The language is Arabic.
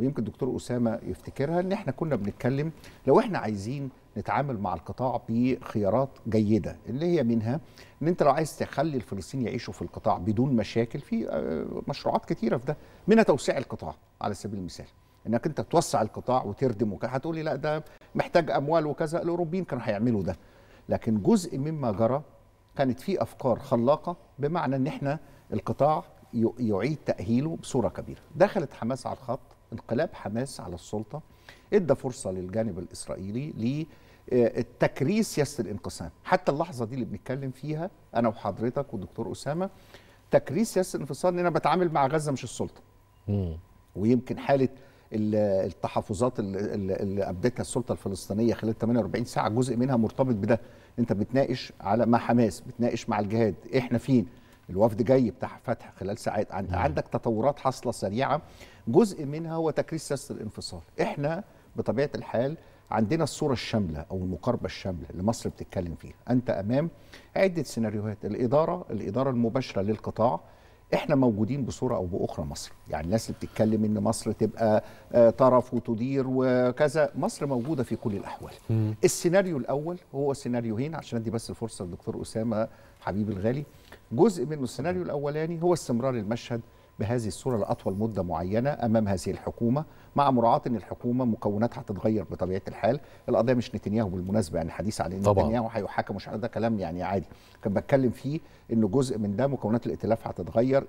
ويمكن دكتور اسامه يفتكرها ان احنا كنا بنتكلم لو احنا عايزين نتعامل مع القطاع بخيارات جيده اللي هي منها ان انت لو عايز تخلي الفلسطينيين يعيشوا في القطاع بدون مشاكل في آه، مشروعات كثيره في ده منها توسيع القطاع على سبيل المثال انك انت توسع القطاع وتردم وكذا هتقول لي لا ده محتاج اموال وكذا الاوروبيين كانوا هيعملوا ده لكن جزء مما جرى كانت في افكار خلاقه بمعنى ان احنا القطاع يعيد تأهيله بصورة كبيرة دخلت حماس على الخط انقلاب حماس على السلطة ادى فرصة للجانب الإسرائيلي آه، لتكريس سياسة الانقسام حتى اللحظة دي اللي بنتكلم فيها أنا وحضرتك والدكتور أسامة تكريس سياسة الانفصال إن أنا بتعامل مع غزة مش السلطة م. ويمكن حالة التحفظات اللي ابدتها السلطه الفلسطينيه خلال 48 ساعه جزء منها مرتبط بده انت بتناقش على مع حماس بتناقش مع الجهاد احنا فين الوفد جاي بتاع فتح خلال ساعات عند نعم. عندك تطورات حاصله سريعه جزء منها هو تكريس سياسه الانفصال احنا بطبيعه الحال عندنا الصوره الشامله او المقاربه الشامله اللي مصر بتتكلم فيها انت امام عده سيناريوهات الاداره الاداره المباشره للقطاع احنا موجودين بصوره او باخرى مصر يعني الناس اللي بتتكلم ان مصر تبقى آه، طرف وتدير وكذا مصر موجوده في كل الاحوال م. السيناريو الاول هو سيناريوهين عشان ادي بس الفرصه للدكتور اسامه حبيب الغالي جزء منه السيناريو الاولاني هو استمرار المشهد بهذه الصورة لأطول مدة معينة أمام هذه الحكومة مع مراعاة أن الحكومة مكوناتها هتتغير بطبيعة الحال القضية مش نتنياهو بالمناسبة يعني حديث على نتنياهو هيحاكم مش ده كلام يعني عادي كان بتكلم فيه أنه جزء من ده مكونات الائتلاف هتتغير